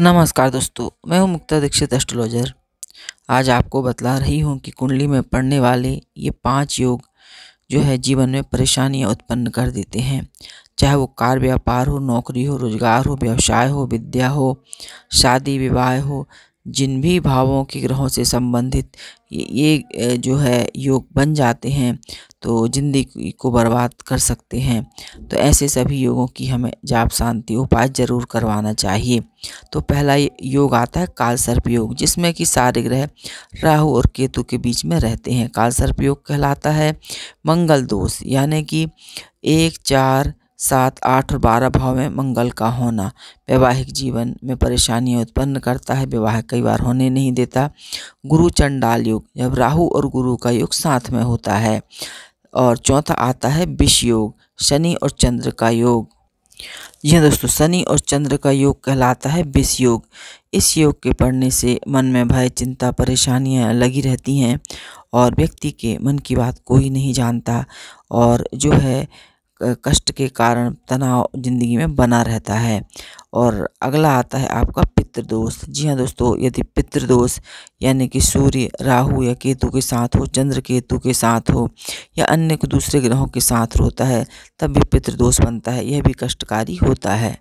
नमस्कार दोस्तों मैं हूं मुक्ता दीक्षित एस्ट्रोलॉजर आज आपको बतला रही हूं कि कुंडली में पढ़ने वाले ये पांच योग जो है जीवन में परेशानियां उत्पन्न कर देते हैं चाहे वो कार व्यापार हो नौकरी हो रोजगार हो व्यवसाय हो विद्या हो शादी विवाह हो जिन भी भावों के ग्रहों से संबंधित ये जो है योग बन जाते हैं तो ज़िंदगी को बर्बाद कर सकते हैं तो ऐसे सभी योगों की हमें जाप शांति उपाय जरूर करवाना चाहिए तो पहला योग आता है काल सर्प योग जिसमें कि सारे ग्रह राहु और केतु के बीच में रहते हैं काल सर्प योग कहलाता है मंगल दोष यानी कि एक चार सात आठ और बारह भाव में मंगल का होना वैवाहिक जीवन में परेशानियां उत्पन्न करता है विवाह कई बार होने नहीं देता गुरु चंडाल युग जब राहु और गुरु का युग साथ में होता है और चौथा आता है विष योग शनि और चंद्र का योग यह दोस्तों शनि और चंद्र का योग कहलाता है विष योग इस योग के पढ़ने से मन में भय चिंता परेशानियां लगी रहती हैं और व्यक्ति के मन की बात कोई नहीं जानता और जो है कष्ट के कारण तनाव ज़िंदगी में बना रहता है और अगला आता है आपका पितृदोष जी हाँ दोस्तों यदि पितृदोष यानी कि सूर्य राहु या केतु के साथ हो चंद्र केतु के साथ हो या अन्य दूसरे ग्रहों के साथ होता है तब भी पितृदोष बनता है यह भी कष्टकारी होता है